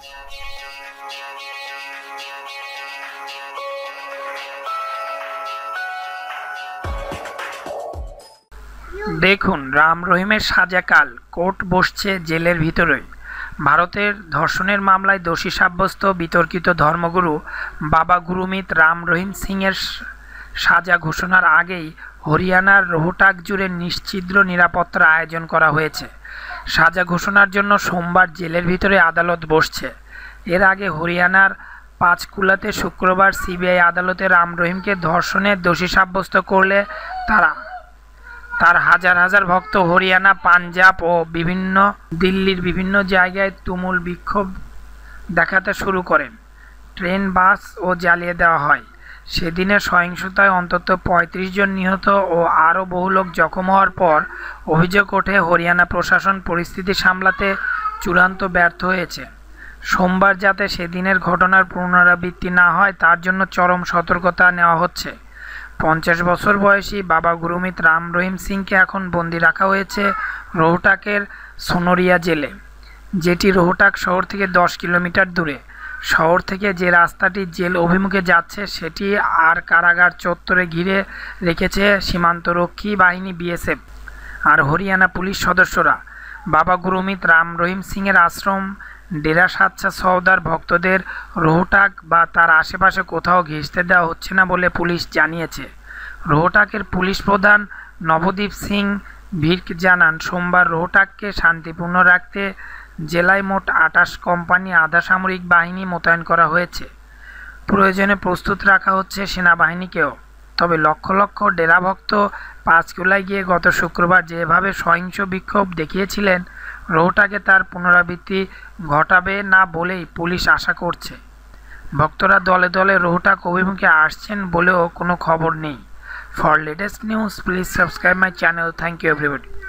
দেখুন রাম রহিমের সাজাকাল কোর্ট বসছে জেলের ভিতরে ভারতের ধর্ষণের মামলায় দোষী সাব্যস্ত বিতর্কিত ধর্মগুরু বাবা গুরুমিত রাম রহিম সিংয়ের সাজা ঘোষণার আগেই হরিয়ানার রোহটাক জুড়ে নিশ্চিদ্র নিরাপত্তার আয়োজন করা হয়েছে সাজা ঘোষণার জন্য সোমবার জেলের ভিতরে আদালত বসছে এর আগে হরিয়ানার পাঁচকুলাতে শুক্রবার সিবিআই আদালতে রাম রহিমকে ধর্ষণের দোষী সাব্যস্ত করলে তারা তার হাজার হাজার ভক্ত হরিয়ানা পাঞ্জাব ও বিভিন্ন দিল্লির বিভিন্ন জায়গায় তুমুল বিক্ষোভ দেখাতে শুরু করেন ট্রেন বাস ও জ্বালিয়ে দেওয়া হয় সেদিনের সহিংসতায় অন্তত ৩৫ জন নিহত ও আরও বহু লোক জখম হওয়ার পর অভিযোগ ওঠে হরিয়ানা প্রশাসন পরিস্থিতি সামলাতে চূড়ান্ত ব্যর্থ হয়েছে সোমবার যাতে সেদিনের ঘটনার পুনরাবৃত্তি না হয় তার জন্য চরম সতর্কতা নেওয়া হচ্ছে পঞ্চাশ বছর বয়সী বাবা গুরুমিত রাম রহিম সিংকে এখন বন্দি রাখা হয়েছে রোহটাকের সোনরিয়া জেলে যেটি রোহটাক শহর থেকে দশ কিলোমিটার দূরে শহর থেকে যে রাস্তাটি জেল অভিমুখে যাচ্ছে সেটি আর কারাগার চত্বরে ঘিরে রেখেছে সীমান্তরক্ষী বাহিনী বিএসএফ আর হরিয়ানা পুলিশ সদস্যরা বাবা গুরুমিত রাম রহিম সিংয়ের আশ্রম ডেরা সাচ্চা সওদার ভক্তদের রোহটাক বা তার আশেপাশে কোথাও ঘেঁষতে দেওয়া হচ্ছে না বলে পুলিশ জানিয়েছে রোহটাকের পুলিশ প্রধান নবদীপ সিং ভিড় জানান সোমবার রোহটাককে শান্তিপূর্ণ রাখতে জেলায় মোট আটাশ কোম্পানি আধা সামরিক বাহিনী মোতায়েন করা হয়েছে প্রয়োজনে প্রস্তুত রাখা হচ্ছে সেনাবাহিনীকেও তবে লক্ষ লক্ষ ডেরাভক্ত পাঁচকুলায় গিয়ে গত শুক্রবার যেভাবে সহিংস বিক্ষোভ দেখিয়েছিলেন রোহটাকে তার পুনরাবৃত্তি ঘটাবে না বলেই পুলিশ আশা করছে ভক্তরা দলে দলে রোহটাক অভিমুখে আসছেন বলেও কোনো খবর নেই for latest news please subscribe my channel thank you everybody